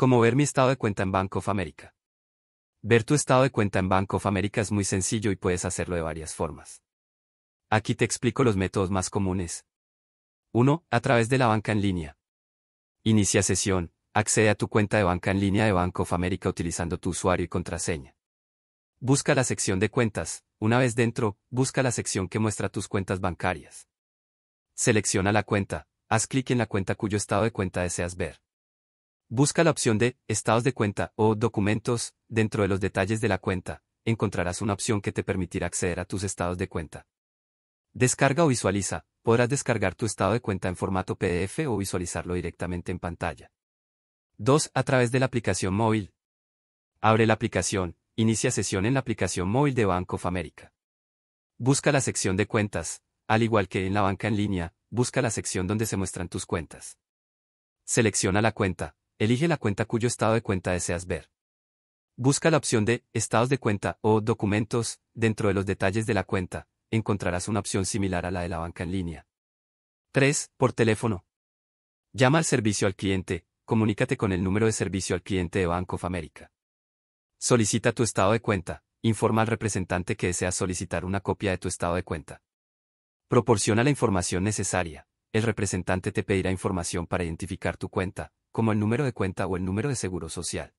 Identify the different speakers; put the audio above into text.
Speaker 1: ¿Cómo ver mi estado de cuenta en Banco of America. Ver tu estado de cuenta en Banco of America es muy sencillo y puedes hacerlo de varias formas. Aquí te explico los métodos más comunes. 1. A través de la banca en línea. Inicia sesión, accede a tu cuenta de banca en línea de Banco of America utilizando tu usuario y contraseña. Busca la sección de cuentas, una vez dentro, busca la sección que muestra tus cuentas bancarias. Selecciona la cuenta, haz clic en la cuenta cuyo estado de cuenta deseas ver. Busca la opción de Estados de cuenta o Documentos dentro de los detalles de la cuenta. Encontrarás una opción que te permitirá acceder a tus estados de cuenta. Descarga o visualiza. Podrás descargar tu estado de cuenta en formato PDF o visualizarlo directamente en pantalla. 2. A través de la aplicación móvil. Abre la aplicación. Inicia sesión en la aplicación móvil de banco of America. Busca la sección de cuentas. Al igual que en la banca en línea, busca la sección donde se muestran tus cuentas. Selecciona la cuenta, Elige la cuenta cuyo estado de cuenta deseas ver. Busca la opción de Estados de cuenta o Documentos dentro de los detalles de la cuenta. Encontrarás una opción similar a la de la banca en línea. 3. Por teléfono. Llama al servicio al cliente, comunícate con el número de servicio al cliente de banco of America. Solicita tu estado de cuenta, informa al representante que deseas solicitar una copia de tu estado de cuenta. Proporciona la información necesaria, el representante te pedirá información para identificar tu cuenta, como el número de cuenta o el número de seguro social.